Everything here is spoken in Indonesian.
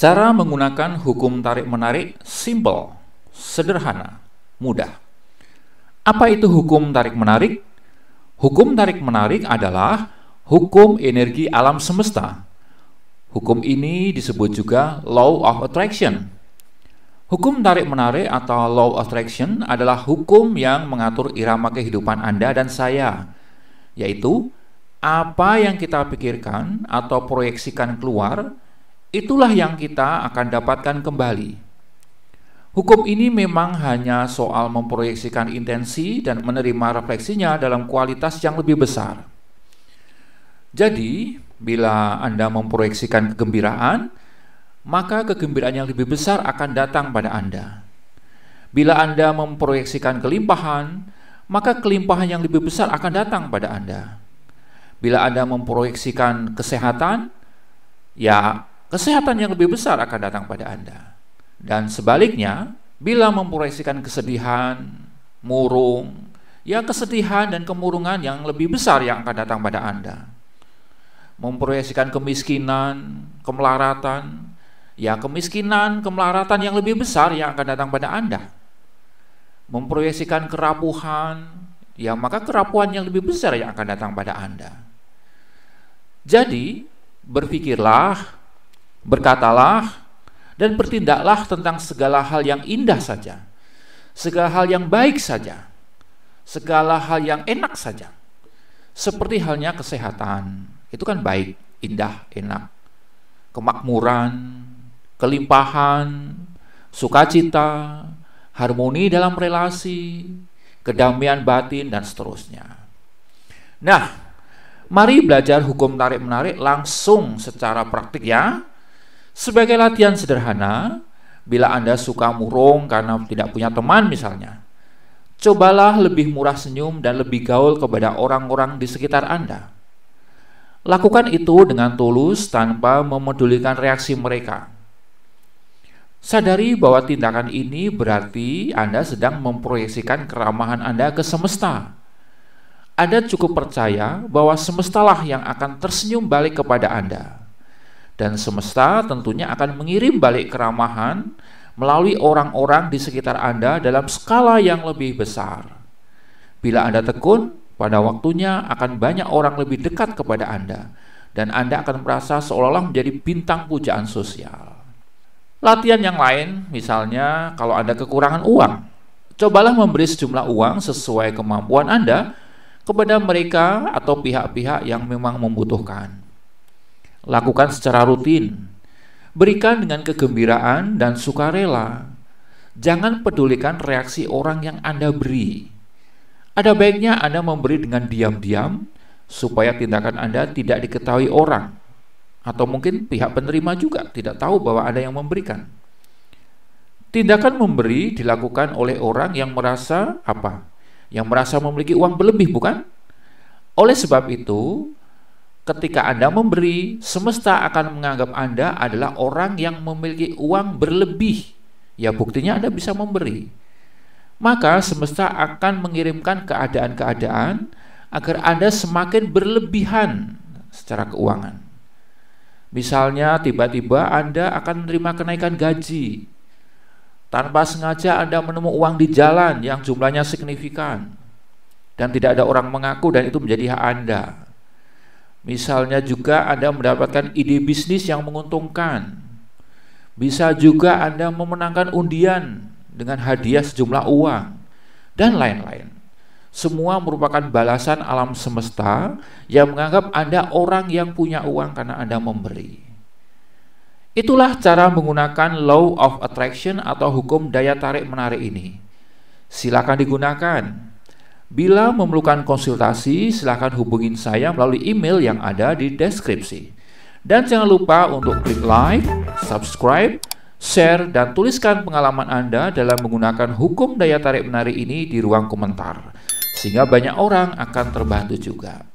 Cara menggunakan hukum tarik-menarik simple, sederhana, mudah. Apa itu hukum tarik-menarik? Hukum tarik-menarik adalah hukum energi alam semesta. Hukum ini disebut juga law of attraction. Hukum tarik-menarik atau law of attraction adalah hukum yang mengatur irama kehidupan Anda dan saya, yaitu apa yang kita pikirkan atau proyeksikan keluar Itulah yang kita akan dapatkan kembali. Hukum ini memang hanya soal memproyeksikan intensi dan menerima refleksinya dalam kualitas yang lebih besar. Jadi, bila Anda memproyeksikan kegembiraan, maka kegembiraan yang lebih besar akan datang pada Anda. Bila Anda memproyeksikan kelimpahan, maka kelimpahan yang lebih besar akan datang pada Anda. Bila Anda memproyeksikan kesehatan, ya kesehatan yang lebih besar akan datang pada Anda. Dan sebaliknya, bila memproyeksikan kesedihan, murung, ya kesedihan dan kemurungan yang lebih besar yang akan datang pada Anda. Memproyeksikan kemiskinan, kemelaratan, ya kemiskinan, kemelaratan yang lebih besar yang akan datang pada Anda. Memproyeksikan kerapuhan, ya maka kerapuhan yang lebih besar yang akan datang pada Anda. Jadi, berpikirlah Berkatalah dan bertindaklah tentang segala hal yang indah saja, segala hal yang baik saja, segala hal yang enak saja. Seperti halnya kesehatan, itu kan baik, indah, enak. Kemakmuran, kelimpahan, sukacita, harmoni dalam relasi, kedamaian batin dan seterusnya. Nah, mari belajar hukum tarik menarik langsung secara praktik ya sebagai latihan sederhana, bila Anda suka murung karena tidak punya teman misalnya, cobalah lebih murah senyum dan lebih gaul kepada orang-orang di sekitar Anda. Lakukan itu dengan tulus tanpa memedulikan reaksi mereka. Sadari bahwa tindakan ini berarti Anda sedang memproyeksikan keramahan Anda ke semesta. Anda cukup percaya bahwa semestalah yang akan tersenyum balik kepada Anda dan semesta tentunya akan mengirim balik keramahan melalui orang-orang di sekitar Anda dalam skala yang lebih besar. Bila Anda tekun, pada waktunya akan banyak orang lebih dekat kepada Anda, dan Anda akan merasa seolah-olah menjadi bintang pujaan sosial. Latihan yang lain, misalnya kalau Anda kekurangan uang, cobalah memberi sejumlah uang sesuai kemampuan Anda kepada mereka atau pihak-pihak yang memang membutuhkan. Lakukan secara rutin. Berikan dengan kegembiraan dan sukarela. Jangan pedulikan reaksi orang yang Anda beri. Ada baiknya Anda memberi dengan diam-diam supaya tindakan Anda tidak diketahui orang atau mungkin pihak penerima juga tidak tahu bahwa ada yang memberikan. Tindakan memberi dilakukan oleh orang yang merasa apa? Yang merasa memiliki uang berlebih, bukan? Oleh sebab itu, Ketika Anda memberi, semesta akan menganggap Anda adalah orang yang memiliki uang berlebih. Ya, buktinya Anda bisa memberi. Maka semesta akan mengirimkan keadaan-keadaan agar Anda semakin berlebihan secara keuangan. Misalnya, tiba-tiba Anda akan menerima kenaikan gaji. Tanpa sengaja Anda menemukan uang di jalan yang jumlahnya signifikan dan tidak ada orang mengaku dan itu menjadi hak Anda Misalnya juga Anda mendapatkan ide bisnis yang menguntungkan. Bisa juga Anda memenangkan undian dengan hadiah sejumlah uang dan lain-lain. Semua merupakan balasan alam semesta yang menganggap Anda orang yang punya uang karena Anda memberi. Itulah cara menggunakan law of attraction atau hukum daya tarik menarik ini. Silakan digunakan Bila memerlukan konsultasi, silakan hubungin saya melalui email yang ada di deskripsi. Dan jangan lupa untuk klik like, subscribe, share, dan tuliskan pengalaman Anda dalam menggunakan hukum daya tarik menarik ini di ruang komentar. Sehingga banyak orang akan terbantu juga.